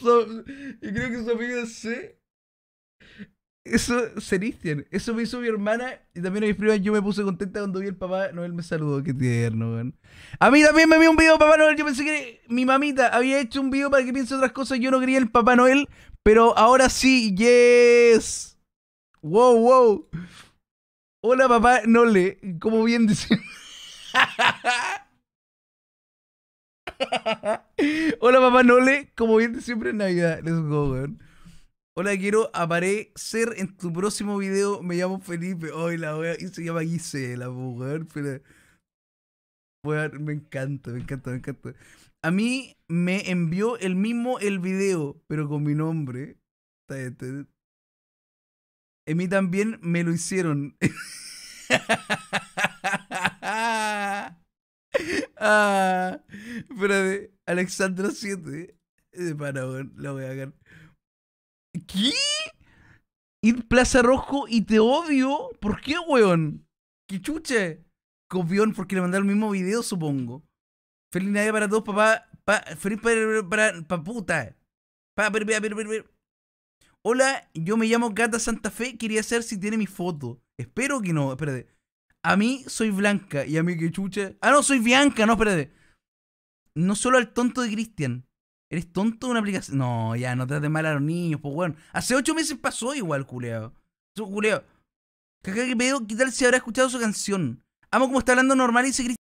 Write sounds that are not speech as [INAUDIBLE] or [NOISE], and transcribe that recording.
Y yo creo que su amiga es C. Eso, Seristian. Eso me hizo mi hermana y también a mis primas. Yo me puse contenta cuando vi el papá Noel me saludó. Qué tierno, weón. A mí también me vi un video Papá Noel. Yo pensé que mi mamita había hecho un video para que piense otras cosas. Yo no quería el Papá Noel, pero ahora sí, yes. Wow, wow. Hola, papá Noel, Como bien dice. [LAUGHS] [LAUGHS] Hola, papá Nole. Como viene siempre en Navidad. Let's go, weón. Hola, quiero aparecer en tu próximo video. Me llamo Felipe. Hoy oh, la Y se llama Gisela, weón. Pero. Weón, me encanta, me encanta, me encanta. A mí me envió el mismo el video, pero con mi nombre. A mí también me lo hicieron. [LAUGHS] ah. Espérate, Alexandra 7 eh, de Paragon, la voy a hacer ¿Qué? Ir Plaza Rojo y te odio. ¿Por qué, weón? ¿Qué chuche? Copión, porque le mandaron el mismo video, supongo. Feliz Navidad para todos, papá. Pa, feliz para, para, para puta. Pa, per, Hola, yo me llamo Gata Santa Fe. Quería saber si tiene mi foto. Espero que no, espérate. A mí soy blanca y a mí qué chuche. Ah, no, soy Bianca, no, espérate no solo al tonto de Cristian. Eres tonto de una aplicación. No, ya, no te trates mal a los niños, pues bueno Hace ocho meses pasó igual, culeo Culeo que veo ¿qué tal si habrá escuchado su canción? Amo como está hablando normal y se